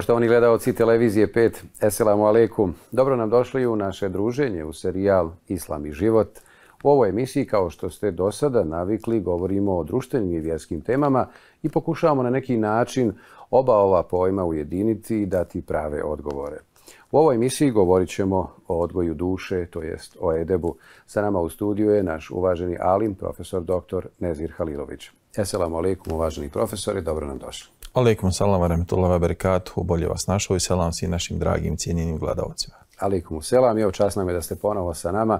Poštovani gledaoci Televizije 5, eselamu Alekum. Dobro nam došli u naše druženje u serijal Islam i život. U ovoj emisiji, kao što ste do sada navikli, govorimo o društvenim i vjerskim temama i pokušavamo na neki način oba ova pojma ujediniti i dati prave odgovore. U ovoj emisiji govorit ćemo o odgoju duše, to jest o edebu. Sa nama u studiju je naš uvaženi alim, profesor dr. Nezir Halilović. Esselamu alaikum, uvaženi profesori, dobro nam došli. Alaikum salam, varahmetullahi bolje vas našao i selam svim našim dragim cijenjenim gledalcima. Alaikum selam, je čast nam je da ste ponovo sa nama.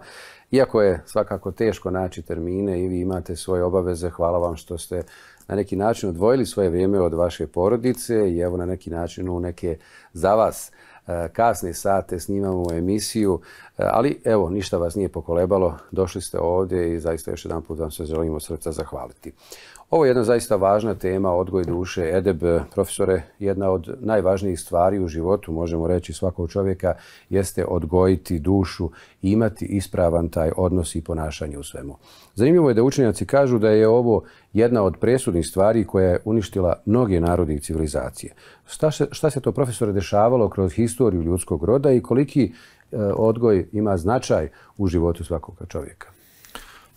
Iako je svakako teško naći termine i vi imate svoje obaveze, hvala vam što ste na neki način odvojili svoje vrijeme od vaše porodice i evo na neki način u neke za vas e, kasne sate snimamo emisiju, e, ali evo, ništa vas nije pokolebalo, došli ste ovdje i zaista još jedan put vam se želimo srca zahvaliti. Ovo je jedna zaista važna tema, odgoj duše, edeb, profesore, jedna od najvažnijih stvari u životu, možemo reći svakog čovjeka, jeste odgojiti dušu, i imati ispravan taj odnos i ponašanje u svemu. Zanimljivo je da učenjaci kažu da je ovo jedna od presudnih stvari koja je uništila mnoge narodne civilizacije. Šta se, to, profesore, dešavalo kroz historiju ljudskog roda i koliki e, odgoj ima značaj u životu svakog čovjeka?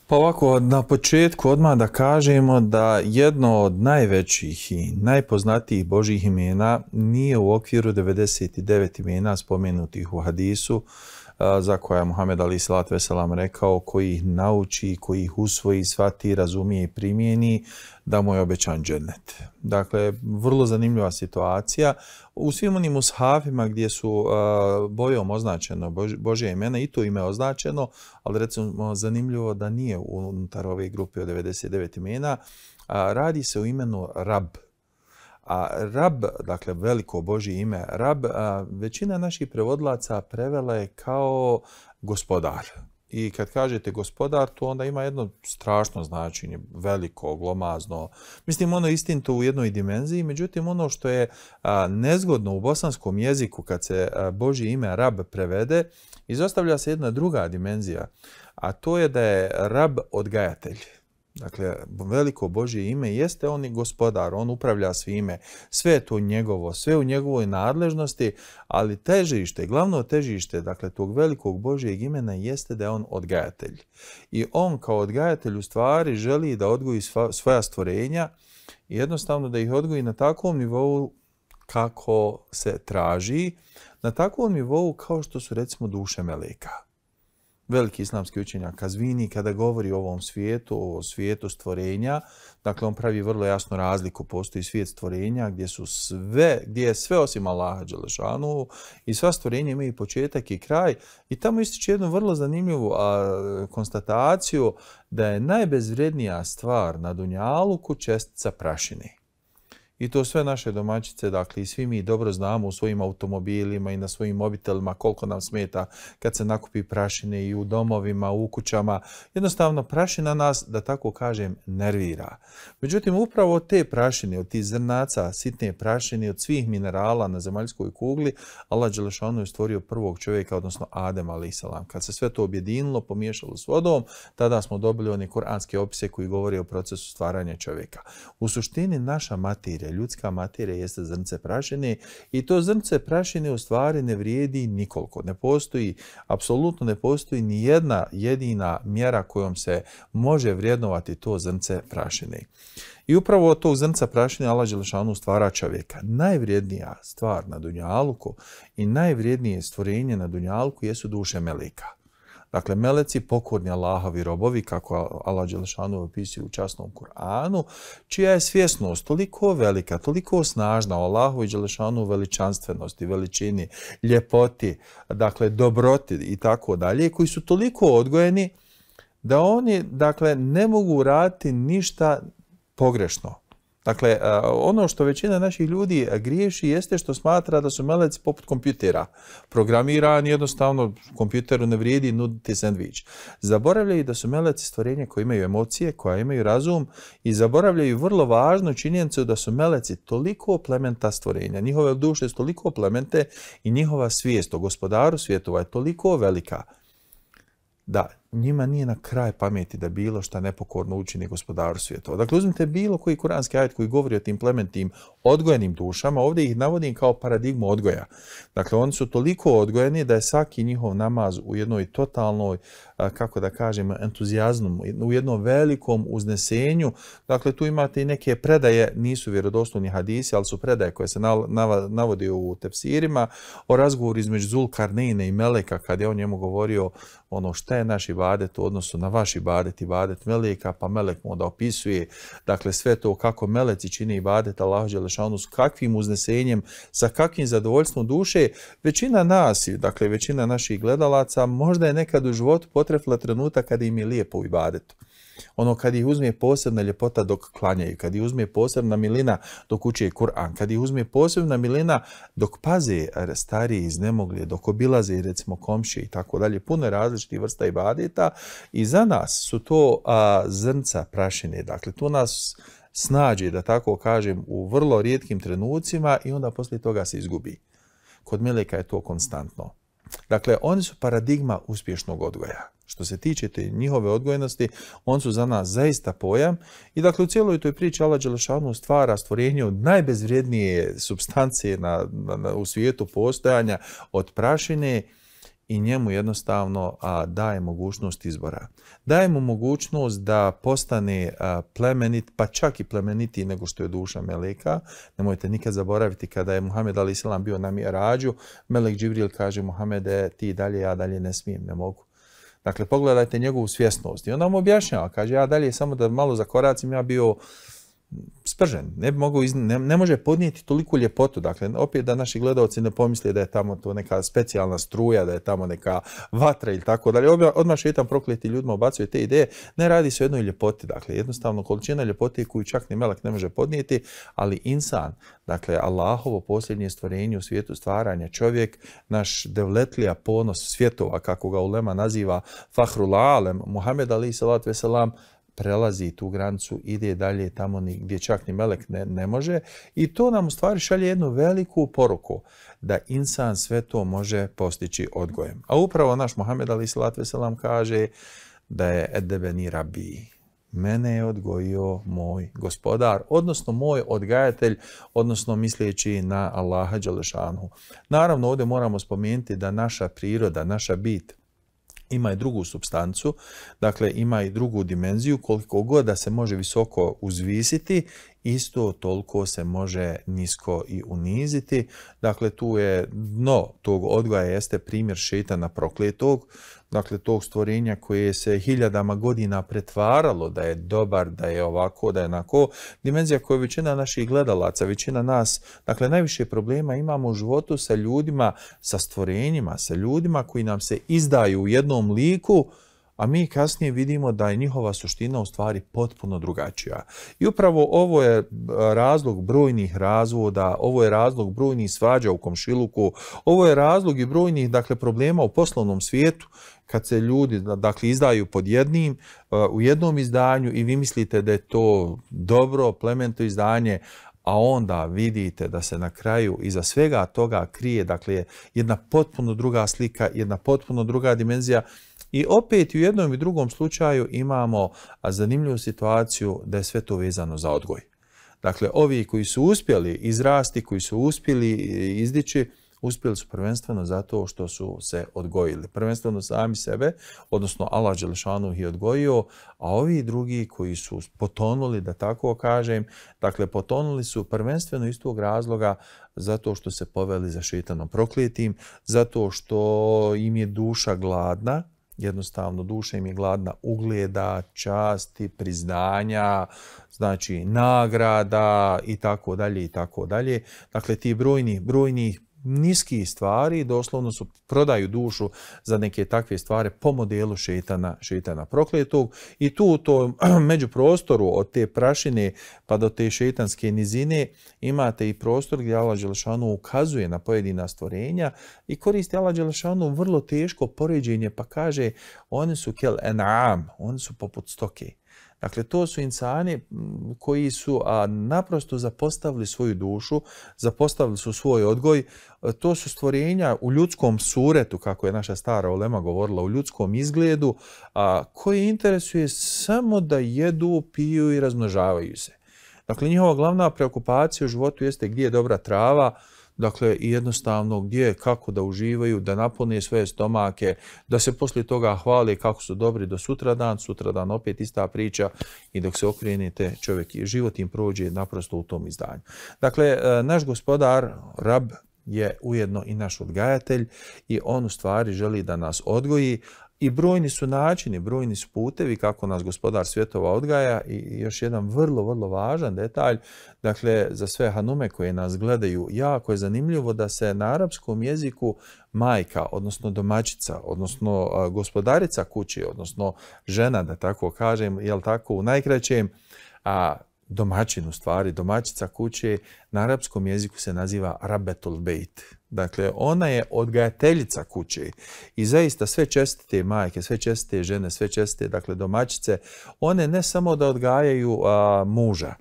Pa ovako, na početku odmah da kažemo da jedno od najvećih i najpoznatijih Božih imena nije u okviru 99 imena spomenutih u hadisu, za koja je Muhammed Ali Salat Veselam rekao, koji ih nauči, koji ih usvoji, shvati, razumije i primijeni, da mu je obećan džennet. Dakle, vrlo zanimljiva situacija. U svim onim ushafima gdje su bojom označeno Božje imena, i to ime označeno, ali recimo zanimljivo da nije unutar ove grupe od 99 imena, radi se o imenu Rab, a rab, dakle veliko Božje ime, rab, većina naših prevodlaca prevela je kao gospodar. I kad kažete gospodar, to onda ima jedno strašno značenje, veliko, glomazno. Mislim, ono istinto u jednoj dimenziji, međutim, ono što je nezgodno u bosanskom jeziku kad se Boži ime rab prevede, izostavlja se jedna druga dimenzija, a to je da je rab odgajatelj. Dakle, veliko Božje ime jeste on i gospodar, on upravlja svime, sve je to njegovo, sve u njegovoj nadležnosti, ali težište, glavno težište, dakle, tog velikog Božjeg imena jeste da je on odgajatelj. I on kao odgajatelj u stvari želi da odgoji svoja stvorenja i jednostavno da ih odgoji na takvom nivou kako se traži, na takvom nivou kao što su recimo duše meleka veliki islamski učenja Kazvini, kada govori o ovom svijetu, o svijetu stvorenja, dakle on pravi vrlo jasnu razliku, postoji svijet stvorenja gdje su sve, gdje je sve osim Allaha Đelešanu i sva stvorenja imaju početak i kraj i tamo ističe jednu vrlo zanimljivu a, konstataciju da je najbezvrednija stvar na Dunjaluku čestica prašine. I to sve naše domaćice, dakle i svi mi dobro znamo u svojim automobilima i na svojim mobitelima koliko nam smeta kad se nakupi prašine i u domovima, u kućama. Jednostavno prašina nas, da tako kažem, nervira. Međutim, upravo te prašine, od tih zrnaca, sitne prašine, od svih minerala na zemaljskoj kugli, Allah Đelešanu je stvorio prvog čovjeka, odnosno Adem a.s. Kad se sve to objedinilo, pomiješalo s vodom, tada smo dobili one koranske opise koji govori o procesu stvaranja čovjeka. U suštini naša materija, ljudska materija jeste zrnce prašine i to zrnce prašine u stvari ne vrijedi nikoliko. Ne postoji, apsolutno ne postoji ni jedna jedina mjera kojom se može vrijednovati to zrnce prašine. I upravo od tog zrnca prašine Allah Đelešanu stvara čovjeka. Najvrijednija stvar na Dunjaluku i najvrijednije stvorenje na Dunjaluku jesu duše melika. Dakle, meleci pokorni Allahovi robovi, kako Allah Đelešanu opisuje u časnom Kur'anu, čija je svjesnost toliko velika, toliko snažna o Allahu i Đelešanu veličanstvenosti, veličini, ljepoti, dakle, dobroti i tako dalje, koji su toliko odgojeni da oni, dakle, ne mogu raditi ništa pogrešno. Dakle, ono što većina naših ljudi griješi jeste što smatra da su meleci poput kompjutera. Programiran jednostavno kompjuteru ne vrijedi nuditi sandvič. Zaboravljaju da su meleci stvorenje koje imaju emocije, koja imaju razum i zaboravljaju vrlo važnu činjenicu da su meleci toliko plementa stvorenja. Njihove duše su toliko plemente i njihova svijest o gospodaru svjetova je toliko velika da njima nije na kraj pameti da bilo šta nepokorno učini gospodaru Dakle, uzmite bilo koji kuranski ajet koji govori o tim plementim odgojenim dušama, ovdje ih navodim kao paradigmu odgoja. Dakle, oni su toliko odgojeni da je svaki njihov namaz u jednoj totalnoj kako da kažem, entuzijazmom, u jednom velikom uznesenju. Dakle, tu imate i neke predaje, nisu vjerodostojni hadisi, ali su predaje koje se navodi u tepsirima o razgovoru između Zulkarnine i Meleka, kad je on njemu govorio ono šta je naš ibadet u odnosu na vaš ibadet, ibadet Meleka, pa Melek mu onda opisuje, dakle, sve to kako Meleci čini ibadet Allah Đelešanu, s kakvim uznesenjem, sa kakvim zadovoljstvom duše, većina nas, dakle, većina naših gledalaca, možda je nekad u životu potrefila trenutak kada im je lijepo u ibadetu. Ono kad ih uzme posebna ljepota dok klanjaju, kad ih uzme posebna milina dok uče Kur'an, kad ih uzme posebna milina dok paze starije iz nemoglje, dok obilaze recimo komšije i tako dalje. Puno različitih vrsta ibadeta i za nas su to a, zrnca prašine. Dakle, to nas snađe, da tako kažem, u vrlo rijetkim trenucima i onda poslije toga se izgubi. Kod Meleka je to konstantno. Dakle, oni su paradigma uspješnog odgoja. Što se tiče njihove odgojenosti, on su za nas zaista pojam i dakle u cijeloj toj priči Allah Đelešanu stvara stvorenje od najbezvrijednije substancije na, u svijetu postojanja od prašine i njemu jednostavno a, daje mogućnost izbora. Daje mu mogućnost da postane plemenit, pa čak i plemenitiji nego što je duša Meleka. Nemojte nikad zaboraviti kada je Muhammed Ali islam bio na rađu. Melek Džibril kaže Muhammede ti dalje, ja dalje ne smijem, ne mogu. Dakle, pogledajte njegovu svjesnost. I onda mu objašnjava, kaže, ja dalje samo da malo zakoracim, ja bio spržen, ne, mogu iz, ne, može podnijeti toliku ljepotu. Dakle, opet da naši gledalci ne pomisle da je tamo to neka specijalna struja, da je tamo neka vatra ili tako dalje. Odmah šetam prokleti ljudima obacuje te ideje. Ne radi se o jednoj ljepoti. Dakle, jednostavno količina ljepote koju čak ni melak ne može podnijeti, ali insan, dakle, Allahovo posljednje stvorenje u svijetu stvaranja, čovjek, naš devletlija ponos svjetova, kako ga ulema naziva Fahrul Alem, Muhammed Ali salatu Veselam, prelazi tu granicu, ide dalje tamo gdje čak ni melek ne, ne može. I to nam u stvari šalje jednu veliku poruku da insan sve to može postići odgojem. A upravo naš Mohamed Ali Salat Veselam kaže da je edebeni rabi. Mene je odgojio moj gospodar, odnosno moj odgajatelj, odnosno misleći na Allaha Đalešanu. Naravno, ovdje moramo spomenuti da naša priroda, naša bit, ima i drugu substancu, dakle ima i drugu dimenziju koliko god da se može visoko uzvisiti isto toliko se može nisko i uniziti. Dakle, tu je dno tog odgoja jeste primjer šetana prokletog, dakle tog stvorenja koje se hiljadama godina pretvaralo da je dobar, da je ovako, da je onako. Dimenzija koju većina naših gledalaca, većina nas, dakle najviše problema imamo u životu sa ljudima, sa stvorenjima, sa ljudima koji nam se izdaju u jednom liku, a mi kasnije vidimo da je njihova suština u stvari potpuno drugačija. I upravo ovo je e, razlog brojnih razvoda, ovo je razlog brojnih svađa u komšiluku, ovo je razlog i brojnih dakle, problema u poslovnom svijetu kad se ljudi dakle, izdaju pod jednim, e, u jednom izdanju i vi mislite da je to dobro, plemento izdanje, a onda vidite da se na kraju iza svega toga krije dakle, jedna potpuno druga slika, jedna potpuno druga dimenzija i opet u jednom i drugom slučaju imamo zanimljivu situaciju da je sve to vezano za odgoj. Dakle, ovi koji su uspjeli izrasti, koji su uspjeli e, izdići, uspjeli su prvenstveno zato što su se odgojili. Prvenstveno sami sebe, odnosno Allah Đelešanu ih odgojio, a ovi drugi koji su potonuli, da tako kažem, dakle potonuli su prvenstveno iz tog razloga zato što se poveli za šitanom prokletim, zato što im je duša gladna, Jednostavno, duša im je gladna ugleda, časti, priznanja, znači nagrada i tako dalje i tako dalje. Dakle, ti brojni, brojni Niski stvari, doslovno su prodaju dušu za neke takve stvari po modelu šetana, šetana prokletog i tu u tom prostoru od te prašine pa do te šetanske nizine imate i prostor gdje Allah ukazuje na pojedina stvorenja i koristi Allah vrlo teško poređenje pa kaže oni su kel en'am, oni su poput stoke. Dakle, to su insani koji su a, naprosto zapostavili svoju dušu, zapostavili su svoj odgoj. To su stvorenja u ljudskom suretu, kako je naša stara Olema govorila, u ljudskom izgledu, a, koji interesuje samo da jedu, piju i razmnožavaju se. Dakle, njihova glavna preokupacija u životu jeste gdje je dobra trava, dakle i jednostavno gdje, kako da uživaju, da napune svoje stomake, da se poslije toga hvali kako su dobri do sutradan, sutradan opet ista priča i dok se okrenete čovjek i život im prođe naprosto u tom izdanju. Dakle, e, naš gospodar, rab, je ujedno i naš odgajatelj i on u stvari želi da nas odgoji, i brojni su načini, brojni su putevi kako nas gospodar svjetova odgaja i još jedan vrlo, vrlo važan detalj, dakle za sve hanume koje nas gledaju, jako je zanimljivo da se na arapskom jeziku majka, odnosno domaćica, odnosno gospodarica kući, odnosno žena, da tako kažem, jel tako, u najkraćem, a domaćin u stvari, domaćica kuće na arapskom jeziku se naziva Rabetul Bejt. Dakle, ona je odgajateljica kuće i zaista sve čestite majke, sve čestite žene, sve čestite dakle, domaćice, one ne samo da odgajaju muža,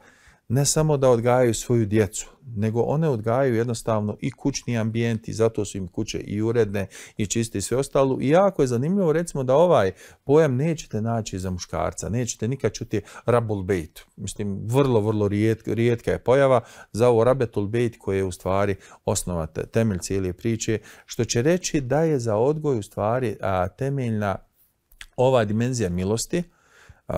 ne samo da odgajaju svoju djecu, nego one odgajaju jednostavno i kućni ambijent i zato su im kuće i uredne i čiste i sve ostalo. I jako je zanimljivo recimo da ovaj pojam nećete naći za muškarca, nećete nikad čuti rabul bejt. Mislim, vrlo, vrlo rijetka, je pojava za ovo rabetul bejt koje je u stvari osnova temelj cijele priče, što će reći da je za odgoj u stvari temeljna ova dimenzija milosti,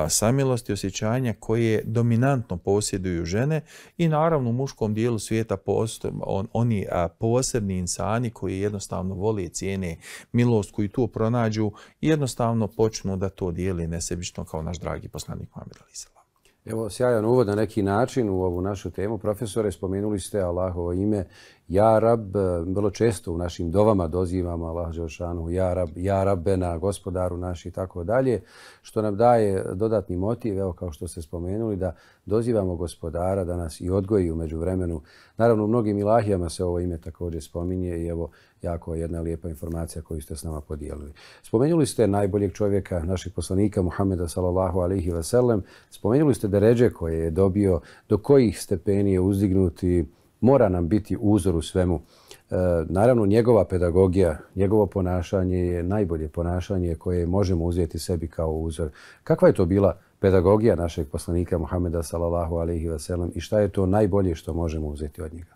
samilosti osjećanja koje dominantno posjeduju žene i naravno u muškom dijelu svijeta oni posebni insani koji jednostavno vole i cijene milost koju tu pronađu i jednostavno počnu da to dijeli nesebično kao naš dragi poslanik Muhammed Salam. Evo, sjajan uvod na neki način u ovu našu temu. Profesore, spomenuli ste Allahovo ime ja Rab, e, vrlo često u našim dovama dozivamo Allah Đelšanu, Ja Rab, Ja Rabbena, gospodaru naš i tako dalje, što nam daje dodatni motiv, evo kao što ste spomenuli, da dozivamo gospodara da nas i odgoji u međuvremenu. Naravno, u mnogim ilahijama se ovo ime također spominje i evo jako jedna lijepa informacija koju ste s nama podijelili. Spomenuli ste najboljeg čovjeka, našeg poslanika Muhameda sallallahu alihi wasallam. Spomenuli ste deređe koje je dobio, do kojih stepeni je uzdignuti mora nam biti uzor u svemu. E, naravno, njegova pedagogija, njegovo ponašanje je najbolje ponašanje koje možemo uzeti sebi kao uzor. Kakva je to bila pedagogija našeg poslanika Muhameda sallallahu alaihi i šta je to najbolje što možemo uzeti od njega?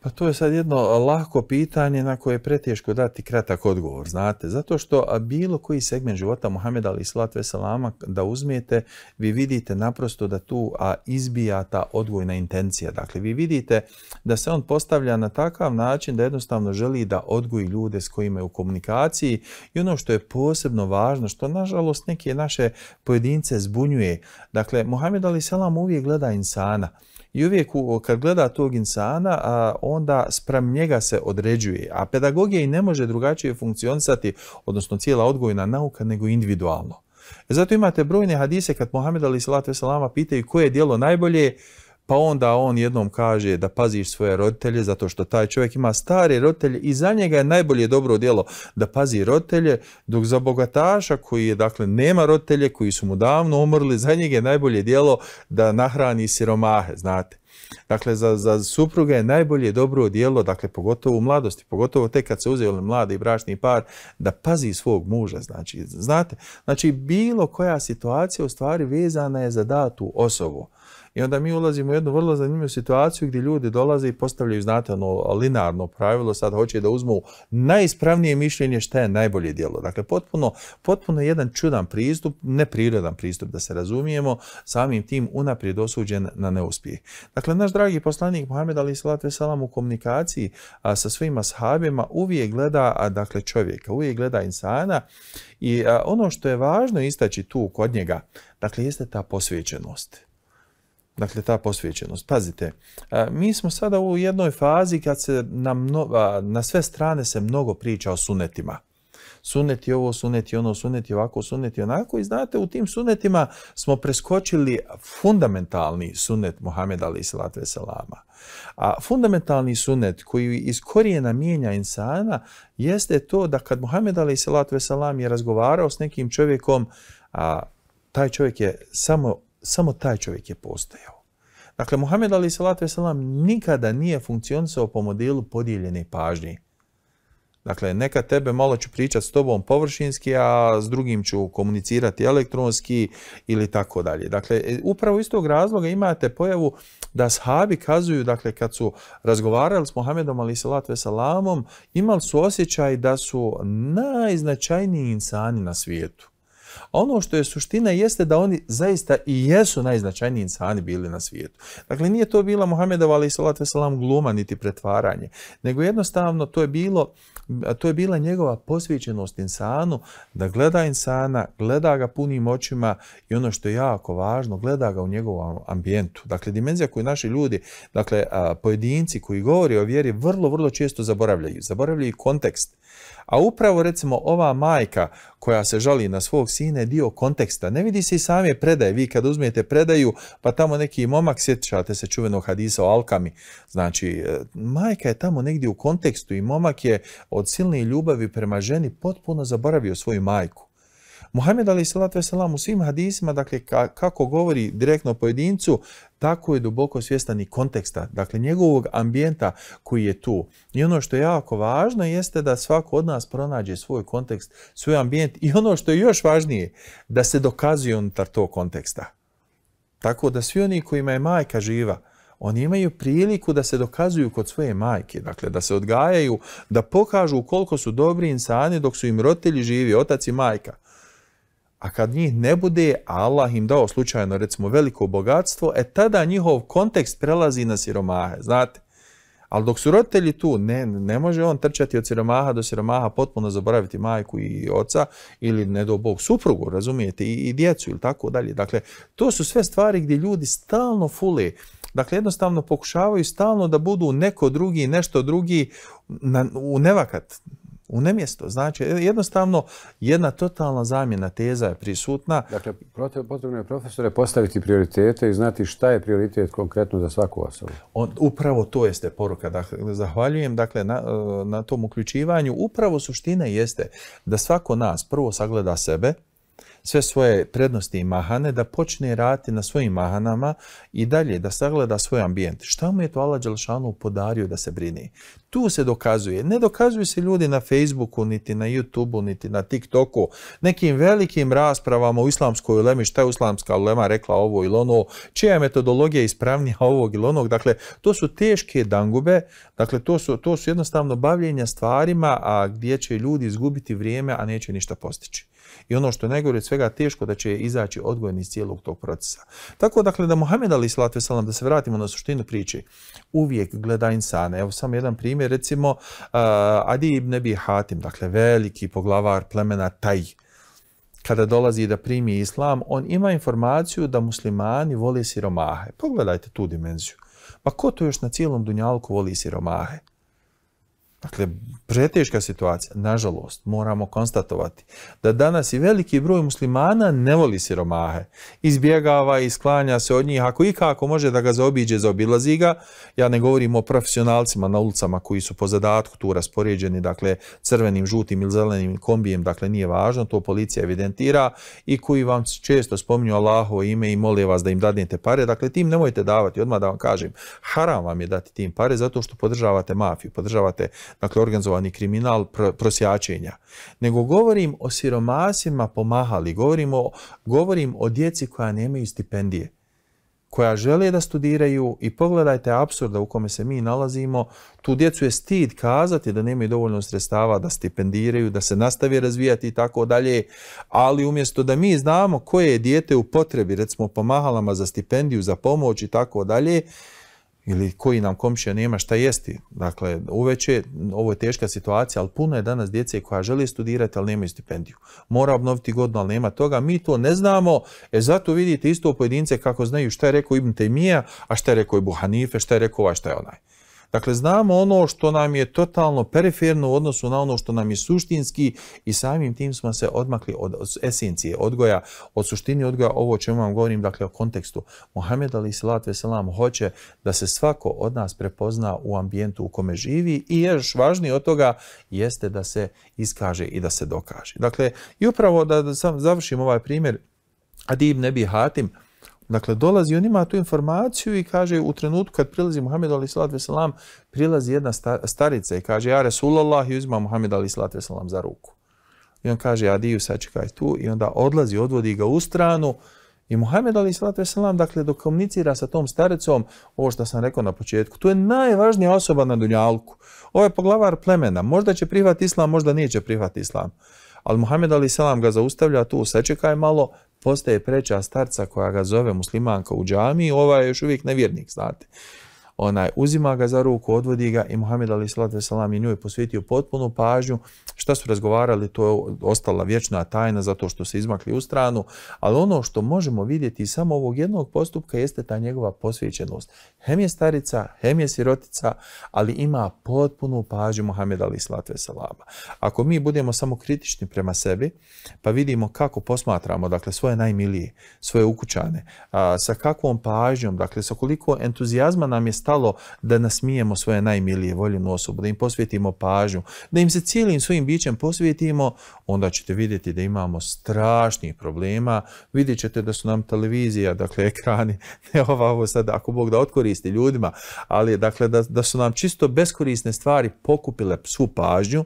Pa to je sad jedno lako pitanje na koje je preteško dati kratak odgovor, znate. Zato što bilo koji segment života Muhameda ali Islat Veselama da uzmijete, vi vidite naprosto da tu izbija ta odgojna intencija. Dakle, vi vidite da se on postavlja na takav način da jednostavno želi da odgoji ljude s kojima je u komunikaciji i ono što je posebno važno, što nažalost neke naše pojedince zbunjuje. Dakle, Muhammed ali Selam uvijek gleda insana i uvijek kad gleda tog insana, onda spram njega se određuje. A pedagogija i ne može drugačije funkcionisati, odnosno cijela odgojna nauka, nego individualno. E zato imate brojne hadise kad Mohamed Ali Salatu Salama pitaju koje je dijelo najbolje, pa onda on jednom kaže da paziš svoje roditelje zato što taj čovjek ima stare roditelje i za njega je najbolje dobro djelo da pazi roditelje, dok za bogataša koji je, dakle, nema roditelje, koji su mu davno umrli, za njega je najbolje djelo da nahrani siromahe, znate. Dakle, za, za supruga je najbolje dobro djelo, dakle, pogotovo u mladosti, pogotovo te kad se uzeli mladi i bračni par, da pazi svog muža, znači, znate. Znači, bilo koja situacija u stvari vezana je za datu osobu. I onda mi ulazimo u jednu vrlo zanimljivu situaciju gdje ljudi dolaze i postavljaju, znate, ono linarno pravilo, sad hoće da uzmu najispravnije mišljenje šta je najbolje djelo. Dakle, potpuno, potpuno jedan čudan pristup, neprirodan pristup, da se razumijemo, samim tim unaprijed osuđen na neuspjeh. Dakle, naš dragi poslanik Muhammed Ali Salat Veselam u komunikaciji a, sa svima sahabima uvijek gleda a, dakle, čovjeka, uvijek gleda insana i ono što je važno istaći tu kod njega, dakle, jeste ta posvećenost. Dakle, ta posvećenost. Pazite, e, mi smo sada u jednoj fazi kad se na, na sve strane se mnogo priča o sunetima. Suneti ovo, suneti ono, suneti ovako, suneti onako. I znate, u tim sunetima smo preskočili fundamentalni sunet Muhammed ali salatu veselama. A fundamentalni sunet koji iz korijena mijenja insana jeste to da kad Muhammed ali Salat veselam je razgovarao s nekim čovjekom, a, taj čovjek je samo samo taj čovjek je postojao. Dakle, Muhammed Ali Salatu Veselam nikada nije funkcionisao po modelu podijeljene pažnje. Dakle, neka tebe malo ću pričati s tobom površinski, a s drugim ću komunicirati elektronski ili tako dalje. Dakle, e, upravo iz tog razloga imate pojavu da shabi kazuju, dakle, kad su razgovarali s Mohamedom ali salatu imali su osjećaj da su najznačajniji insani na svijetu ono što je suština jeste da oni zaista i jesu najznačajniji insani bili na svijetu. Dakle, nije to bila Muhammedova ali salatu salam gluma niti pretvaranje, nego jednostavno to je, bilo, to je bila njegova posvećenost insanu, da gleda insana, gleda ga punim očima i ono što je jako važno, gleda ga u njegovom ambijentu. Dakle, dimenzija koju naši ljudi, dakle, pojedinci koji govori o vjeri, vrlo, vrlo često zaboravljaju. Zaboravljaju i kontekst. A upravo recimo ova majka koja se žali na svog sine dio konteksta. Ne vidi se i same predaje. Vi kad uzmijete predaju pa tamo neki momak, sjećate se čuvenog hadisa o alkami. Znači, e, majka je tamo negdje u kontekstu i momak je od silne ljubavi prema ženi potpuno zaboravio svoju majku. Muhammed Ali Salatu Veselam u svim hadisima, dakle kako govori direktno pojedincu, tako je duboko svjestan i konteksta, dakle njegovog ambijenta koji je tu. I ono što je jako važno jeste da svako od nas pronađe svoj kontekst, svoj ambijent i ono što je još važnije, da se dokazuje unutar tog konteksta. Tako da svi oni kojima je majka živa, oni imaju priliku da se dokazuju kod svoje majke, dakle da se odgajaju, da pokažu koliko su dobri insani dok su im roditelji živi, otac i majka. A kad njih ne bude, Allah im dao slučajno recimo veliko bogatstvo, e tada njihov kontekst prelazi na siromahe, znate. Ali dok su roditelji tu, ne, ne može on trčati od siromaha do siromaha, potpuno zaboraviti majku i oca ili ne do bog suprugu, razumijete, i, djecu ili tako dalje. Dakle, to su sve stvari gdje ljudi stalno fule. Dakle, jednostavno pokušavaju stalno da budu neko drugi, nešto drugi na, u nevakat u nemjesto. Znači, e, jednostavno, jedna totalna zamjena teza je prisutna. Dakle, potrebno je profesore postaviti prioritete i znati šta je prioritet konkretno za svaku osobu. upravo to jeste poruka. Dakle, zahvaljujem dakle, na, e, na tom uključivanju. Upravo suština jeste da svako nas prvo sagleda sebe, sve svoje prednosti i mahane, da počne raditi na svojim mahanama i dalje da sagleda svoj ambijent. Šta mu je to Allah Đelšanu podario da se brini? Tu se dokazuje. Ne dokazuju se ljudi na Facebooku, niti na YouTubeu, niti na TikToku, nekim velikim raspravama u islamskoj ulemi, šta je islamska ulema rekla ovo ili ono, čija je metodologija ispravnija ovog ili onog. Dakle, to su teške dangube, dakle, to su, to su jednostavno bavljenja stvarima a gdje će ljudi izgubiti vrijeme, a neće ništa postići. I ono što je najgore od svega teško da će izaći odgojen iz cijelog tog procesa. Tako dakle da Muhammed Ali Salam, da se vratimo na suštinu priče, uvijek gleda insane. Evo samo jedan primjer, recimo uh, Adi ibn Abi Hatim, dakle veliki poglavar plemena Taj, kada dolazi da primi islam, on ima informaciju da muslimani vole siromahe. Pogledajte tu dimenziju. Pa ko to još na cijelom dunjalku voli siromahe? Dakle, preteška situacija. Nažalost, moramo konstatovati da danas i veliki broj muslimana ne voli siromahe. Izbjegava i sklanja se od njih. Ako i kako može da ga zaobiđe, zaobilazi ga. Ja ne govorim o profesionalcima na ulicama koji su po zadatku tu raspoređeni, dakle, crvenim, žutim ili zelenim kombijem, dakle, nije važno, to policija evidentira i koji vam često spominju Allahovo ime i mole vas da im dadnete pare. Dakle, tim nemojte davati, odmah da vam kažem, haram vam je dati tim pare zato što podržavate mafiju, podržavate dakle organizovani kriminal, prosjačenja, nego govorim o siromasima pomahali, govorim o, govorim o djeci koja nemaju stipendije, koja žele da studiraju i pogledajte apsurda u kome se mi nalazimo, tu djecu je stid kazati da nemaju dovoljno sredstava da stipendiraju, da se nastavi razvijati i tako dalje, ali umjesto da mi znamo koje je dijete u potrebi, recimo pomahalama za stipendiju, za pomoć i tako dalje, ili koji nam komšija nema šta jesti. Dakle, uveće, ovo je teška situacija, ali puno je danas djece koja želi studirati, ali nemaju stipendiju. Mora obnoviti godinu, ali nema toga. Mi to ne znamo, e zato vidite isto pojedince kako znaju šta je rekao Ibn Temija, a šta je rekao Ibu Hanife, šta je rekao ovaj, šta je onaj. Dakle, znamo ono što nam je totalno periferno u odnosu na ono što nam je suštinski i samim tim smo se odmakli od esencije odgoja, od suštini odgoja, ovo o čemu vam govorim, dakle o kontekstu. Mohamed Ali Salat Veselam hoće da se svako od nas prepozna u ambijentu u kome živi i još važnije od toga jeste da se iskaže i da se dokaže. Dakle, i upravo da, sam završim ovaj primjer, Adib Nebi Hatim, Dakle, dolazi on ima tu informaciju i kaže u trenutku kad prilazi Muhammed ali Salat veselam, prilazi jedna starica i kaže ja Resulallah i uzima Muhammed ali veselam za ruku. I on kaže Adiju sačekaj tu i onda odlazi, odvodi ga u stranu i Muhammed ali Salat veselam dakle dok komunicira sa tom staricom, ovo što sam rekao na početku, to je najvažnija osoba na dunjalku. Ovo je poglavar plemena, možda će prihvat islam, možda neće prihvat islam. Ali Muhammed ali salam ga zaustavlja tu, sačekaj malo, postaje preča starca koja ga zove muslimanka u džami, ova je još uvijek nevjernik, znate onaj, uzima ga za ruku, odvodi ga i Muhammed Ali Salam je njoj posvetio potpunu pažnju. Šta su razgovarali, to je ostala vječna tajna zato što se izmakli u stranu, ali ono što možemo vidjeti iz samo ovog jednog postupka jeste ta njegova posvećenost. Hem je starica, hem je sirotica, ali ima potpunu pažnju Muhammed Ali Salama. Ako mi budemo samo kritični prema sebi, pa vidimo kako posmatramo, dakle, svoje najmilije, svoje ukućane, a, sa kakvom pažnjom, dakle, sa koliko entuzijazma nam je stalo da nasmijemo svoje najmilije voljenu osobu, da im posvetimo pažnju, da im se cijelim svojim bićem posvetimo, onda ćete vidjeti da imamo strašnih problema. Vidjet ćete da su nam televizija, dakle ekrani, ne ova ovo sad, ako Bog da otkoristi ljudima, ali dakle da, da su nam čisto beskorisne stvari pokupile svu pažnju,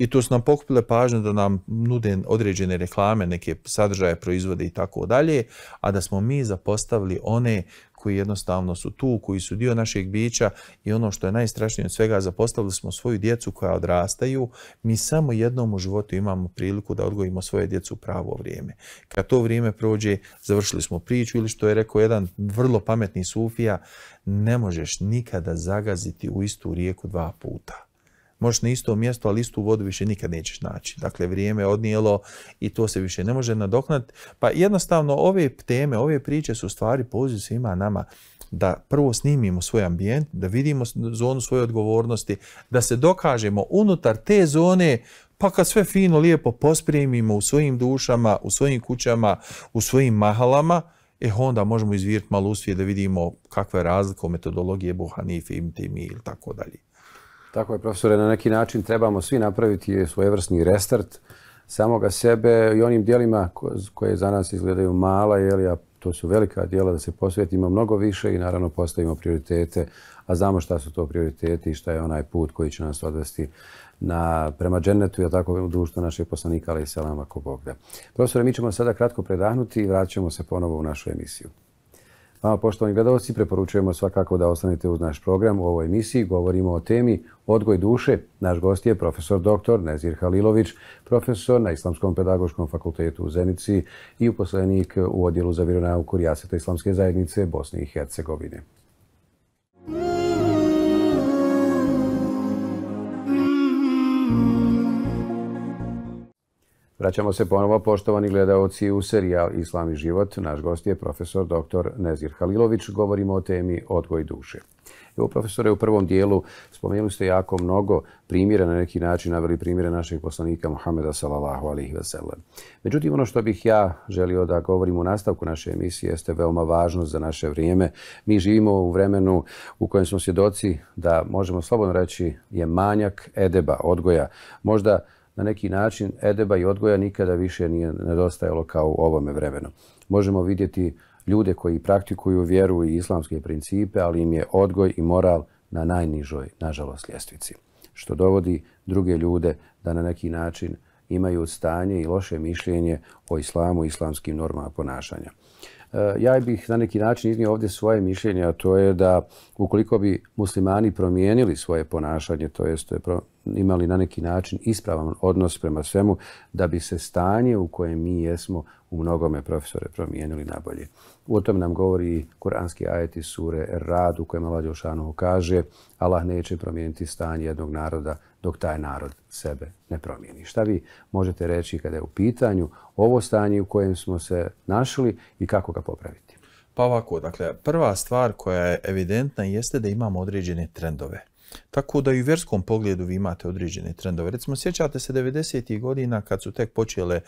i tu su nam pokupile pažnju da nam nude određene reklame, neke sadržaje, proizvode i tako dalje, a da smo mi zapostavili one koji jednostavno su tu, koji su dio našeg bića i ono što je najstrašnije od svega, zapostavili smo svoju djecu koja odrastaju. Mi samo jednom u životu imamo priliku da odgojimo svoje djecu u pravo vrijeme. Kad to vrijeme prođe, završili smo priču ili što je rekao jedan vrlo pametni sufija, ne možeš nikada zagaziti u istu rijeku dva puta. Možeš na isto mjesto, ali istu vodu više nikad nećeš naći. Dakle, vrijeme je odnijelo i to se više ne može nadoknati. Pa jednostavno, ove teme, ove priče su stvari poziv svima nama da prvo snimimo svoj ambijent, da vidimo zonu svoje odgovornosti, da se dokažemo unutar te zone pa kad sve fino, lijepo pospremimo u svojim dušama, u svojim kućama, u svojim mahalama, e onda možemo izvirti malo usvije da vidimo kakva je razlika u metodologije Buhanife, Imtimi ili tako dalje. Tako je, profesore, na neki način trebamo svi napraviti svojevrsni restart samoga sebe i onim dijelima koje za nas izgledaju mala, jeli, a to su velika dijela da se posvetimo mnogo više i naravno postavimo prioritete, a znamo šta su to prioriteti i šta je onaj put koji će nas odvesti na, prema džennetu, i tako u društvu našeg poslanika, ali i selama ako Bog da. Profesore, mi ćemo sada kratko predahnuti i vraćamo se ponovo u našu emisiju. Vama, poštovani gledalci, preporučujemo svakako da ostanete uz naš program. U ovoj emisiji govorimo o temi Odgoj duše. Naš gost je profesor dr. Nezir Halilović, profesor na Islamskom pedagoškom fakultetu u Zenici i uposlenik u odjelu za vjeronauku Rijaseta Islamske zajednice Bosne i Hercegovine. Vraćamo se ponovo, poštovani gledaoci, u serijal Islam i život. Naš gost je profesor dr. Nezir Halilović. Govorimo o temi odgoj duše. Evo, profesore, u prvom dijelu spomenuli ste jako mnogo primjera, na neki način naveli primjere našeg poslanika Muhameda sallallahu alihi veselem. Međutim, ono što bih ja želio da govorim u nastavku naše emisije jeste veoma važnost za naše vrijeme. Mi živimo u vremenu u kojem smo svjedoci da, možemo slobodno reći, je manjak edeba, odgoja. Možda na neki način edeba i odgoja nikada više nije nedostajalo kao u ovome vremenu. Možemo vidjeti ljude koji praktikuju vjeru i islamske principe, ali im je odgoj i moral na najnižoj, nažalost, ljestvici. Što dovodi druge ljude da na neki način imaju stanje i loše mišljenje o islamu i islamskim normama ponašanja. Eh, ja bih na neki način iznio ovdje svoje mišljenje, a to je da ukoliko bi muslimani promijenili svoje ponašanje, to jest eh, imali na neki način ispravan odnos prema svemu, da bi se stanje u kojem mi jesmo u mnogome profesore promijenili nabolje. U tom nam govori i kuranski ajeti sure Rad u kojem Allah kaže Allah neće promijeniti stanje jednog naroda dok taj narod sebe ne promijeni. Šta vi možete reći kada je u pitanju ovo stanje u kojem smo se našli i kako ga popraviti? Pa ovako, dakle, prva stvar koja je evidentna jeste da imamo određene trendove. Tako da i u vjerskom pogledu vi imate određene trendove. Recimo, sjećate se 90. godina kad su tek počele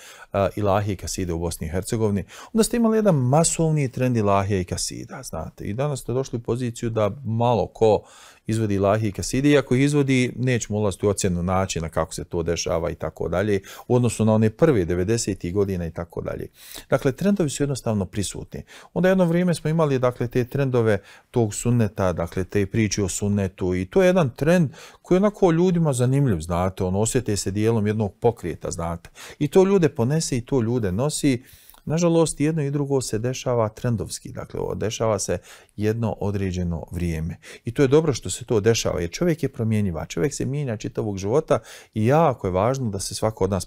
ilahije i kaside u Bosni i Hercegovini, onda ste imali jedan masovni trend ilahija i kasida, znate. I danas ste došli u poziciju da malo ko izvodi ilahije i kaside, i ako izvodi, nećemo ulaziti u ocjenu načina kako se to dešava i tako dalje, u odnosu na one prve 90. godina i tako dalje. Dakle, trendovi su jednostavno prisutni. Onda jedno vrijeme smo imali, dakle, te trendove tog sunneta, dakle, te priče o sunnetu i to je jedan trend koji je onako ljudima zanimljiv, znate, on osjete se dijelom jednog pokreta, znate. I to ljude ponese i to ljude nosi Nažalost, jedno i drugo se dešava trendovski, dakle, dešava se jedno određeno vrijeme. I to je dobro što se to dešava, jer čovjek je promjenjiva, čovjek se mijenja čitavog života i jako je važno da se svako od nas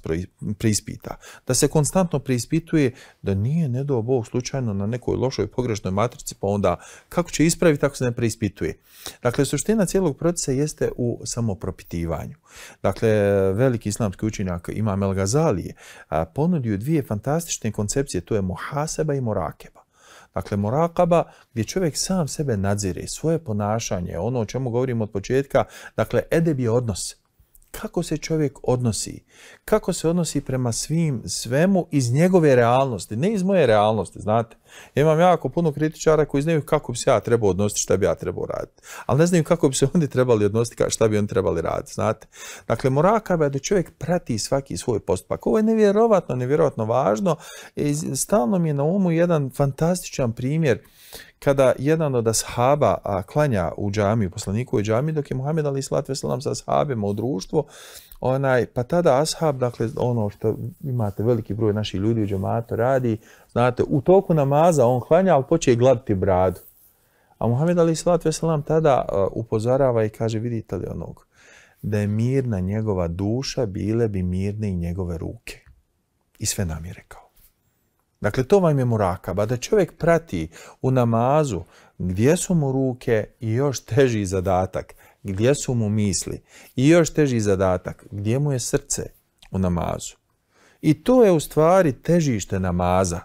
preispita. Da se konstantno preispituje da nije ne do Bog slučajno na nekoj lošoj pogrešnoj matrici, pa onda kako će ispraviti ako se ne preispituje. Dakle, suština cijelog procesa jeste u samopropitivanju. Dakle, veliki islamski učinak ima Melgazalije, ponudio dvije fantastične koncepcije percepcije, to je muhaseba i morakeba. Dakle, morakaba gdje čovjek sam sebe nadzire, svoje ponašanje, ono o čemu govorimo od početka, dakle, edeb je odnos kako se čovjek odnosi, kako se odnosi prema svim, svemu iz njegove realnosti, ne iz moje realnosti, znate. Ja imam jako puno kritičara koji znaju kako bi se ja trebao odnositi, šta bi ja trebao raditi. Ali ne znaju kako bi se oni trebali odnositi, šta bi oni trebali raditi, znate. Dakle, morakava je da čovjek prati svaki svoj postupak. Ovo je nevjerovatno, nevjerovatno važno. stalno mi je na umu jedan fantastičan primjer kada jedan od ashaba a, klanja u džami, poslaniku u džami, dok je Muhammed Ali Islat sa ashabima u društvo, onaj, pa tada ashab, dakle ono što imate veliki broj naših ljudi u džamatu radi, znate, u toku namaza on klanja, ali počeje gladiti bradu. A Muhammed Ali Islat Veselam tada uh, upozorava i kaže, vidite li onog, da je mirna njegova duša, bile bi mirne i njegove ruke. I sve nam je rekao. Dakle, to vam je murakaba, da čovjek prati u namazu gdje su mu ruke i još teži zadatak, gdje su mu misli i još teži zadatak, gdje mu je srce u namazu. I to je u stvari težište namaza.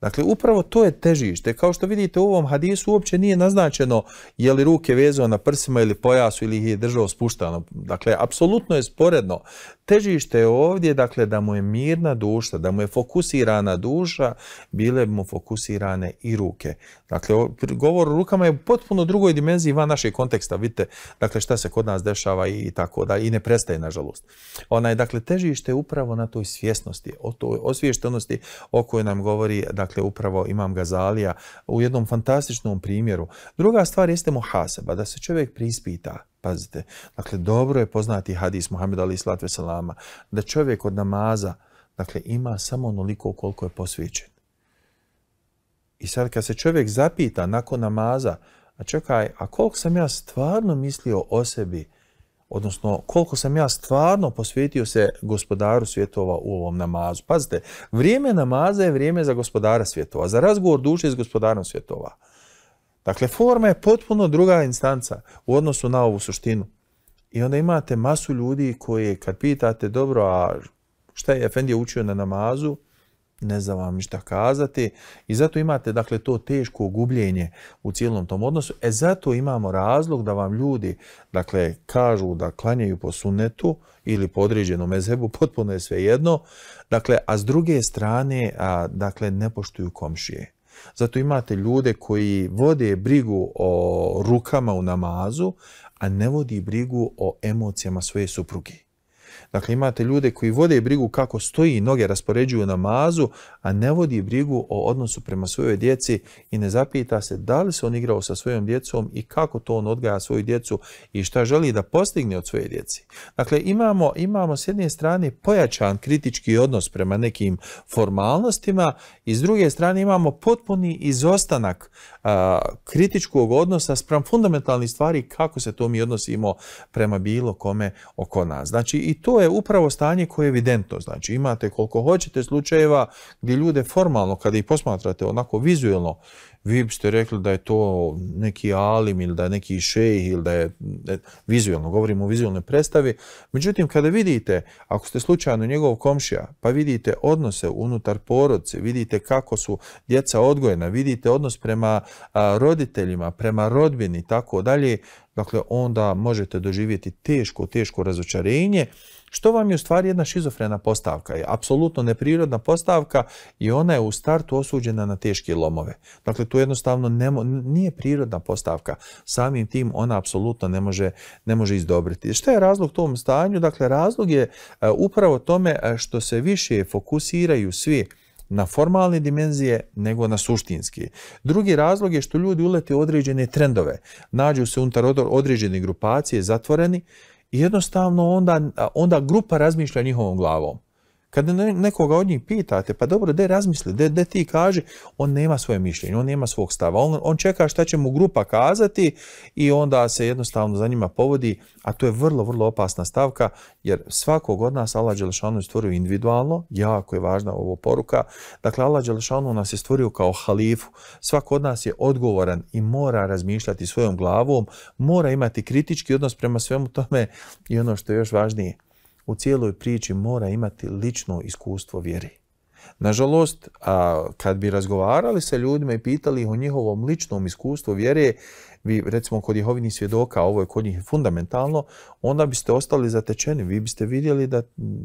Dakle, upravo to je težište. Kao što vidite u ovom hadisu uopće nije naznačeno je li ruke vezao na prsima ili pojasu ili ih je držao spuštano. Dakle, apsolutno je sporedno Težište je ovdje, dakle, da mu je mirna duša, da mu je fokusirana duša, bile mu fokusirane i ruke. Dakle, govor o rukama je u potpuno drugoj dimenziji van našeg konteksta. Vidite, dakle, šta se kod nas dešava i tako da i ne prestaje, nažalost. Ona je, dakle, težište je upravo na toj svjesnosti, o toj osviještenosti o kojoj nam govori, dakle, upravo Imam Gazalija u jednom fantastičnom primjeru. Druga stvar jeste haseba, da se čovjek prispita Pazite, dakle, dobro je poznati hadis Muhammed Ali Islatve Salama, da čovjek od namaza, dakle, ima samo onoliko koliko je posvećen. I sad kad se čovjek zapita nakon namaza, a čekaj, a koliko sam ja stvarno mislio o sebi, odnosno koliko sam ja stvarno posvetio se gospodaru svjetova u ovom namazu. Pazite, vrijeme namaza je vrijeme za gospodara svjetova, za razgovor duše s gospodarom svjetova. Dakle, forma je potpuno druga instanca u odnosu na ovu suštinu. I onda imate masu ljudi koji kad pitate, dobro, a šta je Efendija učio na namazu, ne znam vam ništa kazati. I zato imate dakle to teško gubljenje u cijelom tom odnosu. E zato imamo razlog da vam ljudi dakle kažu da klanjaju po sunetu ili po određenom ezebu, potpuno je sve jedno. Dakle, a s druge strane a, dakle ne poštuju komšije. Zato imate ljude koji vode brigu o rukama u namazu, a ne vodi brigu o emocijama svoje supruge. Dakle, imate ljude koji vode brigu kako stoji noge raspoređuju na mazu, a ne vodi brigu o odnosu prema svojoj djeci i ne zapita se da li se on igrao sa svojom djecom i kako to on odgaja svoju djecu i šta želi da postigne od svoje djeci. Dakle, imamo, imamo s jedne strane pojačan kritički odnos prema nekim formalnostima i s druge strane imamo potpuni izostanak kritičkog odnosa spram fundamentalnih stvari kako se to mi odnosimo prema bilo kome oko nas. Znači, i to je je upravo stanje koje je evidentno. Znači imate koliko hoćete slučajeva gdje ljude formalno, kada ih posmatrate onako vizualno, vi biste rekli da je to neki alim ili da je neki šejih ili da je e, vizualno, govorimo o vizualnoj predstavi. Međutim, kada vidite, ako ste slučajno njegov komšija, pa vidite odnose unutar porodce, vidite kako su djeca odgojena, vidite odnos prema roditeljima, prema rodbini i tako dalje, dakle onda možete doživjeti teško, teško razočarenje što vam je u stvari jedna šizofrena postavka? Je apsolutno neprirodna postavka i ona je u startu osuđena na teške lomove. Dakle, to jednostavno nije prirodna postavka. Samim tim ona apsolutno ne može, ne može izdobriti. Što je razlog tom stanju? Dakle, razlog je e, upravo tome e, što se više fokusiraju svi na formalne dimenzije nego na suštinski. Drugi razlog je što ljudi ulete određene trendove. Nađu se unutar određene grupacije zatvoreni jednostavno onda, onda grupa razmišlja njihovom glavom. Kad nekoga od njih pitate, pa dobro, da razmisli, da ti kaže, on nema svoje mišljenje, on nema svog stava, on, on čeka šta će mu grupa kazati i onda se jednostavno za njima povodi, a to je vrlo, vrlo opasna stavka, jer svakog od nas Allah Đelešanu je stvorio individualno, jako je važna ovo poruka, dakle Allah Đelešanu nas je stvorio kao halifu, svako od nas je odgovoran i mora razmišljati svojom glavom, mora imati kritički odnos prema svemu tome i ono što je još važnije, u cijeloj priči mora imati lično iskustvo vjeri. Nažalost, a kad bi razgovarali sa ljudima i pitali o njihovom ličnom iskustvu vjere, vi recimo kod Jehovinih svjedoka, ovo je kod njih fundamentalno, onda biste ostali zatečeni. Vi biste vidjeli da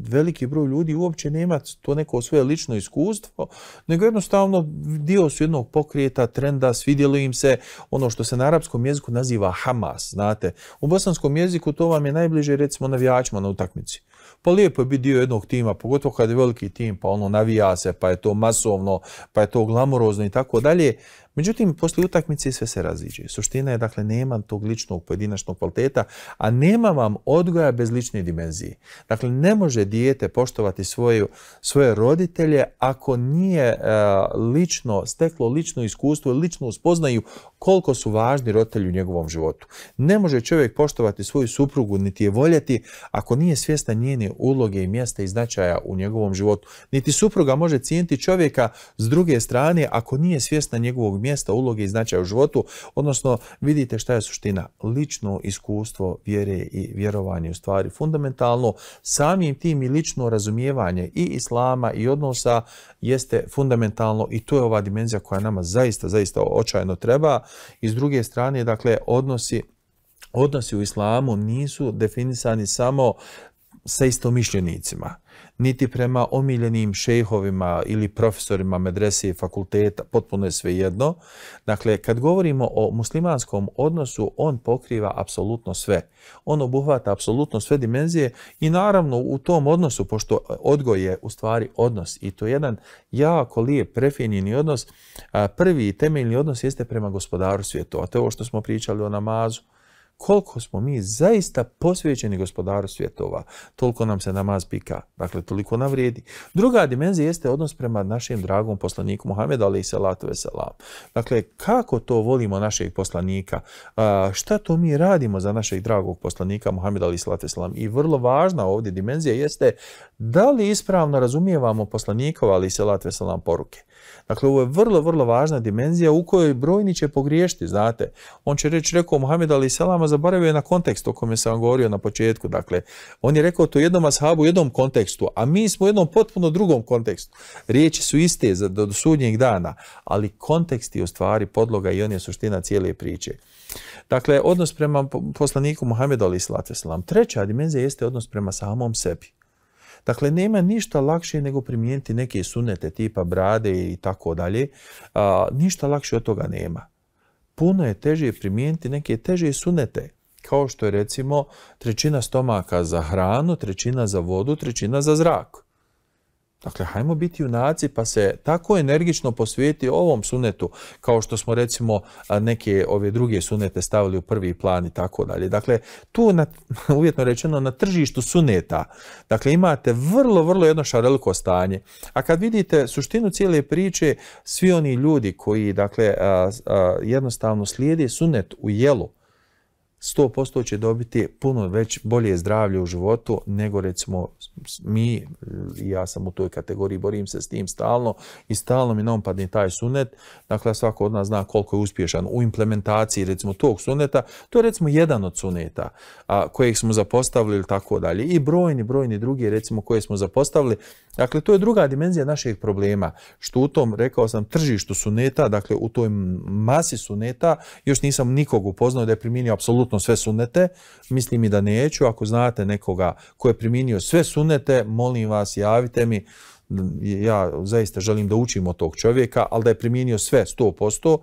veliki broj ljudi uopće nema to neko svoje lično iskustvo, nego jednostavno dio su jednog pokrijeta, trenda, svidjelo im se ono što se na arapskom jeziku naziva Hamas, znate. U bosanskom jeziku to vam je najbliže recimo navijačima na utakmici. Pa lijepo je biti dio jednog tima, pogotovo kad je veliki tim, pa ono navija se, pa je to masovno, pa je to glamorozno i tako dalje. Međutim, poslije utakmice sve se raziđe. Suština je, dakle, nema tog ličnog pojedinačnog kvaliteta, a nema vam odgoja bez lične dimenzije. Dakle, ne može dijete poštovati svoje roditelje ako nije e, lično, steklo lično iskustvo, lično uspoznaju koliko su važni roditelji u njegovom životu. Ne može čovjek poštovati svoju suprugu, niti je voljeti, ako nije svjesna njene uloge i mjesta i značaja u njegovom životu. Niti supruga može cijeniti čovjeka s druge strane, ako nije svjesna njegovog mjesta, uloge i značaja u životu, odnosno vidite šta je suština. Lično iskustvo vjere i vjerovanje u stvari fundamentalno, samim tim i lično razumijevanje i islama i odnosa jeste fundamentalno i to je ova dimenzija koja nama zaista, zaista očajno treba. I s druge strane, dakle, odnosi Odnosi u islamu nisu definisani samo sa istomišljenicima niti prema omiljenim šejhovima ili profesorima i fakulteta, potpuno je jedno. Dakle, kad govorimo o muslimanskom odnosu, on pokriva apsolutno sve. On obuhvata apsolutno sve dimenzije i naravno u tom odnosu, pošto odgoj je u stvari odnos i to je jedan jako lijep, prefinjeni odnos, prvi temeljni odnos jeste prema gospodarstvu, svijetu, a to je ovo što smo pričali o namazu, koliko smo mi zaista posvećeni gospodaru svjetova. Toliko nam se namaz pika, dakle toliko nam vrijedi. Druga dimenzija jeste odnos prema našem dragom poslaniku Muhammedu ali i salatu veselam. Dakle, kako to volimo našeg poslanika? Šta to mi radimo za našeg dragog poslanika Muhammeda ali i salatu veselam? I vrlo važna ovdje dimenzija jeste da li ispravno razumijevamo poslanikova ali i salatu veselam poruke. Dakle, ovo je vrlo, vrlo važna dimenzija u kojoj brojni će pogriješiti, znate. On će reći, rekao Muhammed ali salama, zaboravio je na kontekst o kojem sam vam govorio na početku. Dakle, on je rekao to jednom ashabu u jednom kontekstu, a mi smo u jednom potpuno drugom kontekstu. Riječi su iste do sudnjeg dana, ali kontekst je u stvari podloga i on je suština cijele priče. Dakle, odnos prema poslaniku Muhammedu ali sallatu sallam. Treća dimenzija jeste odnos prema samom sebi. Dakle, nema ništa lakše nego primijeniti neke sunete tipa brade i tako dalje. Ništa lakše od toga nema puno je teže primijeniti neke teže sunete, kao što je recimo trećina stomaka za hranu, trećina za vodu, trećina za zrak. Dakle, hajmo biti junaci pa se tako energično posvijeti ovom sunetu, kao što smo recimo neke ove druge sunete stavili u prvi plan i tako dalje. Dakle, tu na, uvjetno rečeno na tržištu suneta, dakle imate vrlo, vrlo jedno šareliko stanje. A kad vidite suštinu cijele priče, svi oni ljudi koji dakle jednostavno slijede sunet u jelu, 100% će dobiti puno već bolje zdravlje u životu nego recimo mi, e, ja sam u toj kategoriji, borim se s tim stalno i stalno mi nam padne taj sunet, dakle svako od nas zna koliko je uspješan u implementaciji recimo tog suneta, to je recimo jedan od suneta a, kojeg smo zapostavili ili tako dalje i brojni, brojni drugi recimo koje smo zapostavili, dakle to je druga dimenzija našeg problema, što u tom rekao sam tržištu suneta, dakle u toj masi suneta još nisam nikog upoznao da je primijenio apsolutno sve sunete, mislim i da neću, ako znate nekoga ko je priminio sve sunete, molim vas javite mi, ja zaista želim da učim od tog čovjeka, ali da je primijenio sve 100%,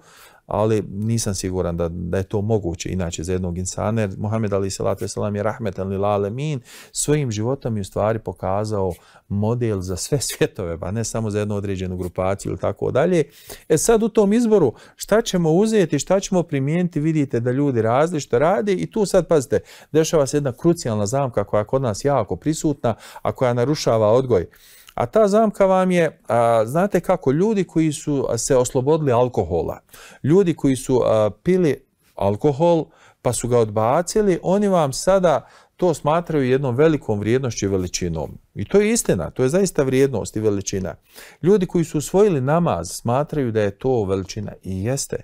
ali nisam siguran da, da je to moguće inače za jednog insana, jer Mohamed Ali Salatu Veselam je rahmetan li lalemin, svojim životom je u stvari pokazao model za sve svjetove, pa ne samo za jednu određenu grupaciju ili tako dalje. E sad u tom izboru šta ćemo uzeti, šta ćemo primijeniti, vidite da ljudi različito rade i tu sad pazite, dešava se jedna krucijalna zamka koja je kod nas jako prisutna, a koja narušava odgoj a ta zamka vam je, a, znate kako, ljudi koji su se oslobodili alkohola, ljudi koji su pili alkohol pa su ga odbacili, oni vam sada to smatraju jednom velikom vrijednošću i veličinom. I to je istina, to je zaista vrijednost i veličina. Ljudi koji su usvojili namaz smatraju da je to veličina i jeste.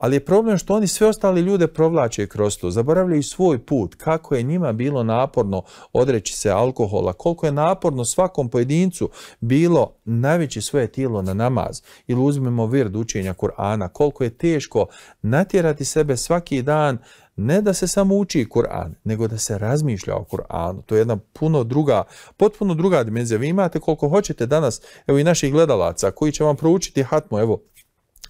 Ali je problem što oni sve ostali ljude provlače kroz to, zaboravljaju svoj put, kako je njima bilo naporno odreći se alkohola, koliko je naporno svakom pojedincu bilo navići svoje tijelo na namaz ili uzmemo vird učenja Kur'ana, koliko je teško natjerati sebe svaki dan ne da se samo uči Kur'an, nego da se razmišlja o Kur'anu. To je jedna puno druga, potpuno druga dimenzija. Vi imate koliko hoćete danas, evo i naših gledalaca koji će vam proučiti hatmu, evo,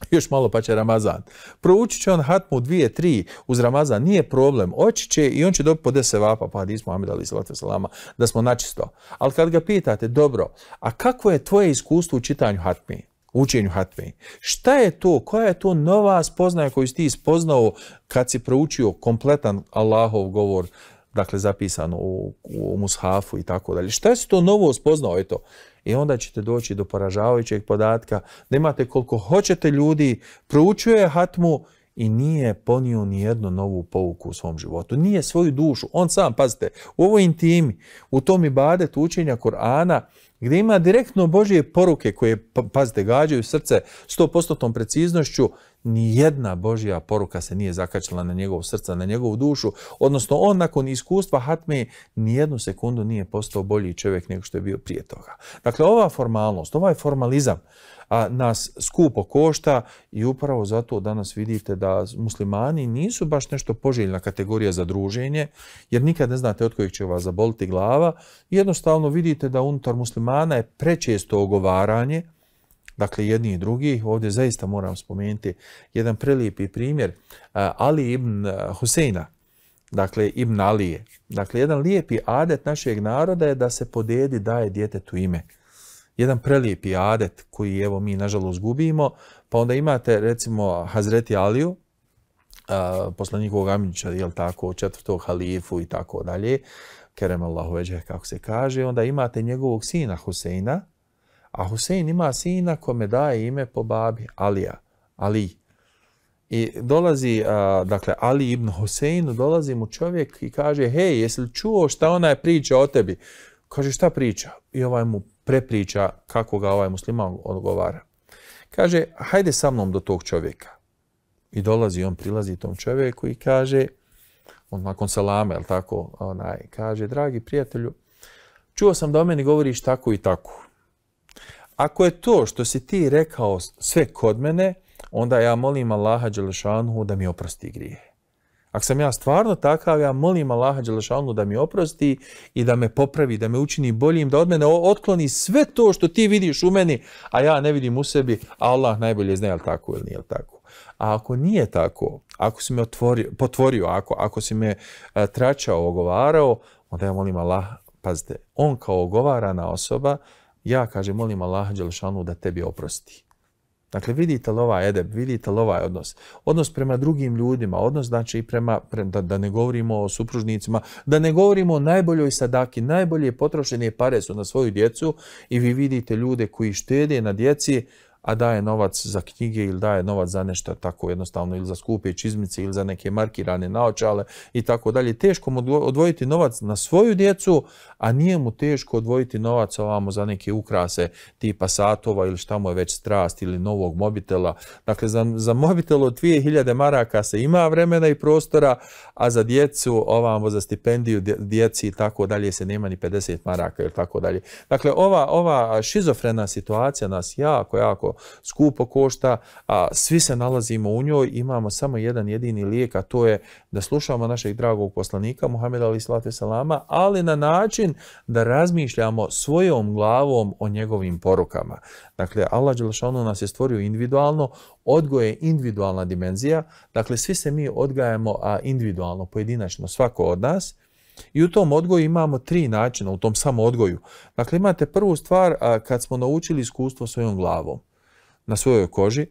još malo pa će Ramazan. Proučit će on hatmu dvije, tri uz Ramazan, nije problem. Oći će i on će dobiti po deset vapa, pa nismo muhammed ali salama, da smo načisto. Ali kad ga pitate, dobro, a kako je tvoje iskustvo u čitanju hatmi? učenju hatmi. Šta je to? Koja je to nova spoznaja koju si ti spoznao kad si proučio kompletan Allahov govor, dakle zapisan u, u mushafu i tako dalje. Šta si to novo spoznao? Eto, i onda ćete doći do poražavajućeg podatka da imate koliko hoćete ljudi, proučuje hatmu i nije ponio ni jednu novu pouku u svom životu. Nije svoju dušu. On sam, pazite, u ovoj intimi, u tom ibadetu učenja Korana, gdje ima direktno Božje poruke koje, pa, pazite, gađaju srce 100% preciznošću, ni jedna Božja poruka se nije zakačila na njegovo srce, na njegovu dušu, odnosno on nakon iskustva Hatme nijednu sekundu nije postao bolji čovjek nego što je bio prije toga. Dakle, ova formalnost, ovaj formalizam, a, nas skupo košta i upravo zato danas vidite da muslimani nisu baš nešto poželjna kategorija za druženje, jer nikad ne znate od kojih će vas zaboliti glava. Jednostavno vidite da unutar muslimana je prečesto ogovaranje, dakle jedni i drugi. Ovdje zaista moram spomenuti jedan prelijepi primjer Ali ibn Huseina, dakle ibn Alije. Dakle, jedan lijepi adet našeg naroda je da se podedi daje djetetu ime jedan prelijepi adet koji evo mi nažalost gubimo, pa onda imate recimo Hazreti Aliju, uh, poslanikovog jel tako, četvrtog halifu i tako dalje, Kerem Allahu kako se kaže, onda imate njegovog sina Huseina, a Husein ima sina kome daje ime po babi Alija, Ali. I dolazi, dakle, Ali ibn Huseinu, dolazi mu čovjek i kaže, hej, jesi li čuo šta ona je priča o tebi? Kaže, šta priča? I ovaj mu prepriča kako ga ovaj musliman odgovara. Kaže, hajde sa mnom do tog čovjeka. I dolazi, on prilazi tom čovjeku i kaže, on nakon salame, jel tako, onaj, kaže, dragi prijatelju, čuo sam da o meni govoriš tako i tako. Ako je to što si ti rekao sve kod mene, onda ja molim Allaha da mi oprosti grije. Ako sam ja stvarno takav, ja molim Allaha Đelešanu da mi oprosti i da me popravi, da me učini boljim, da od mene otkloni sve to što ti vidiš u meni, a ja ne vidim u sebi, a Allah najbolje zna je li tako ili nije li tako. A ako nije tako, ako si me otvorio, potvorio, ako, ako si me e, tračao, ogovarao, onda ja molim Allah, pazite, on kao ogovarana osoba, ja, kažem molim Allaha Đelešanu da tebi oprosti. Dakle, vidite li ovaj vidite li ovaj odnos. Odnos prema drugim ljudima, odnos znači i prema, da, ne govorimo o supružnicima, da ne govorimo o najboljoj sadaki, najbolje potrošene pare su na svoju djecu i vi vidite ljude koji štede na djeci, a daje novac za knjige ili daje novac za nešto tako jednostavno ili za skupe čizmice ili za neke markirane naočale i tako dalje. Teško mu odvojiti novac na svoju djecu, a nije mu teško odvojiti novac ovamo za neke ukrase tipa satova ili šta mu je već strast ili novog mobitela. Dakle, za, za mobitel od 2000 maraka se ima vremena i prostora, a za djecu ovamo za stipendiju djeci i tako dalje se nema ni 50 maraka ili tako dalje. Dakle, ova, ova šizofrena situacija nas jako, jako skupo košta, a svi se nalazimo u njoj, imamo samo jedan jedini lijek, a to je da slušamo našeg dragog poslanika Muhameda ali slate salama, ali na način da razmišljamo svojom glavom o njegovim porukama. Dakle, Allah Đelšanu nas je stvorio individualno, odgoj je individualna dimenzija, dakle svi se mi odgajamo a individualno, pojedinačno, svako od nas, i u tom odgoju imamo tri načina, u tom samo odgoju. Dakle, imate prvu stvar kad smo naučili iskustvo svojom glavom na svojoj koži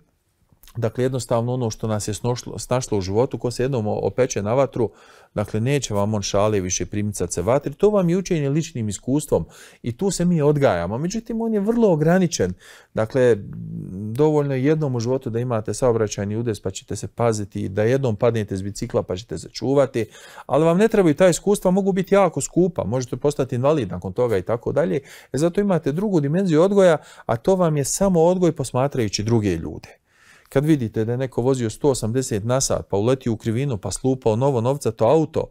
Dakle, jednostavno ono što nas je snašlo u životu, ko se jednom opeče na vatru, dakle, neće vam on šale više primicati se vatri. To vam je učenje ličnim iskustvom i tu se mi odgajamo. Međutim, on je vrlo ograničen. Dakle, dovoljno je jednom u životu da imate saobraćajni udes pa ćete se paziti, da jednom padnete s bicikla pa ćete se čuvati, ali vam ne trebaju ta iskustva, mogu biti jako skupa, možete postati invalid nakon toga i tako dalje. E, zato imate drugu dimenziju odgoja, a to vam je samo odgoj posmatrajući druge ljude. Kad vidite da je neko vozio 180 na sat, pa uletio u krivinu, pa slupao novo novca to auto,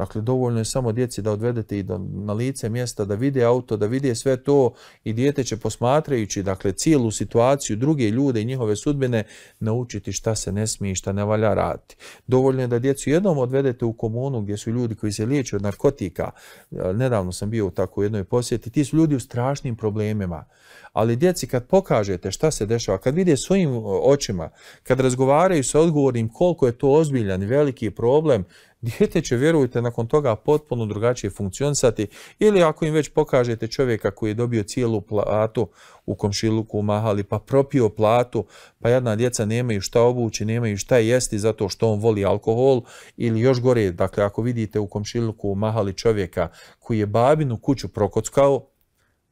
Dakle, dovoljno je samo djeci da odvedete i na lice mjesta, da vide auto, da vide sve to i dijete će posmatrajući dakle, cijelu situaciju, druge ljude i njihove sudbine, naučiti šta se ne smije i šta ne valja raditi. Dovoljno je da djecu jednom odvedete u komunu gdje su ljudi koji se liječe od narkotika. Nedavno sam bio u tako jednoj posjeti. Ti su ljudi u strašnim problemima. Ali djeci kad pokažete šta se dešava, kad vide svojim e, očima, kad razgovaraju sa odgovornim koliko je to ozbiljan, veliki problem, dijete će, vjerujte, nakon toga potpuno drugačije funkcionisati. Ili ako im već pokažete čovjeka koji je dobio cijelu platu u komšiluku, u mahali, pa propio platu, pa jedna djeca nemaju šta obući, nemaju šta jesti zato što on voli alkohol. Ili još gore, dakle, ako vidite u komšiluku, u mahali čovjeka koji je babinu kuću prokockao,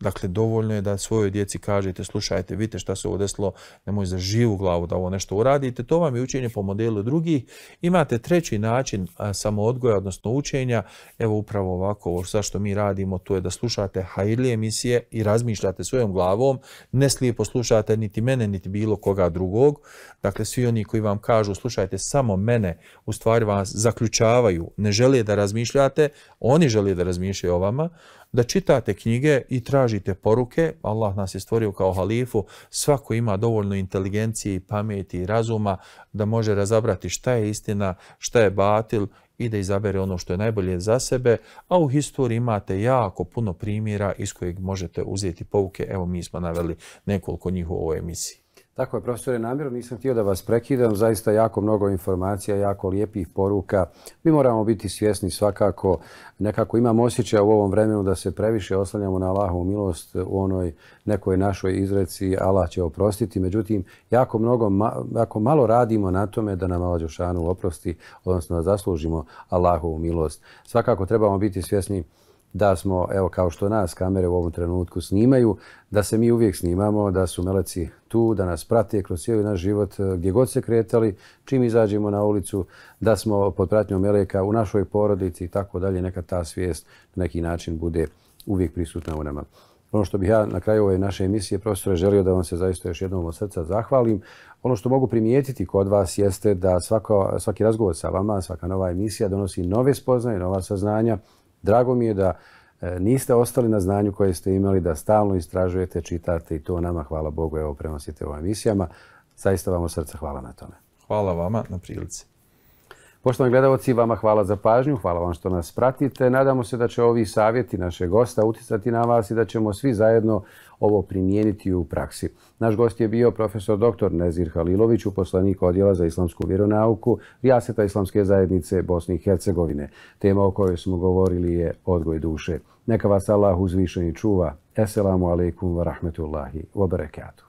Dakle, dovoljno je da svojoj djeci kažete, slušajte, vidite šta se ovo desilo, nemoj za živu glavu da ovo nešto uradite. To vam je učenje po modelu drugih. Imate treći način samoodgoja, odnosno učenja. Evo upravo ovako, ovo što mi radimo, to je da slušate hajrlije emisije i razmišljate svojom glavom. Ne slijepo slušate niti mene, niti bilo koga drugog. Dakle, svi oni koji vam kažu, slušajte samo mene, u stvari vas zaključavaju, ne žele da razmišljate, oni žele da razmišljaju o vama da čitate knjige i tražite poruke. Allah nas je stvorio kao halifu. Svako ima dovoljno inteligencije i pameti i razuma da može razabrati šta je istina, šta je batil i da izabere ono što je najbolje za sebe, a u historiji imate jako puno primjera iz kojeg možete uzeti pouke. Evo mi smo naveli nekoliko njih u ovoj emisiji. Tako je, profesore, namjerno nisam htio da vas prekidam, zaista jako mnogo informacija, jako lijepih poruka. Mi moramo biti svjesni svakako, nekako imam osjećaj u ovom vremenu da se previše oslanjamo na Allahovu milost u onoj nekoj našoj izreci, Allah će oprostiti, međutim, jako mnogo, jako malo radimo na tome da nam Allah Đošanu oprosti, odnosno da zaslužimo Allahovu milost. Svakako trebamo biti svjesni da smo, evo kao što nas kamere u ovom trenutku snimaju, da se mi uvijek snimamo, da su meleci tu, da nas prate kroz cijeli naš život e, gdje god se kretali, čim izađemo na ulicu, da smo pod pratnjom meleka u našoj porodici i tako dalje, neka ta svijest na neki način bude uvijek prisutna u nama. Ono što bih ja na kraju ove naše emisije, profesore, želio da vam se zaista još jednom od srca zahvalim. Ono što mogu primijetiti kod vas jeste da svako, svaki razgovor sa vama, svaka nova emisija donosi nove spoznaje, nova saznanja, Drago mi je da e, niste ostali na znanju koje ste imali, da stalno istražujete, čitate i to nama, hvala Bogu, evo prenosite u emisijama. Zaista vam od srca hvala na tome. Hvala vama na prilici. Poštovani gledalci, vama hvala za pažnju, hvala vam što nas pratite. Nadamo se da će ovi savjeti našeg gosta utjecati na vas i da ćemo svi zajedno ovo primijeniti u praksi. Naš gost je bio profesor dr. Nezir Halilović, uposlanik Odjela za islamsku vjeronauku Rijaseta Islamske zajednice Bosne i Hercegovine. Tema o kojoj smo govorili je odgoj duše. Neka vas Allah uzvišeni čuva. Esselamu alaikum wa rahmetullahi wa barakatuh.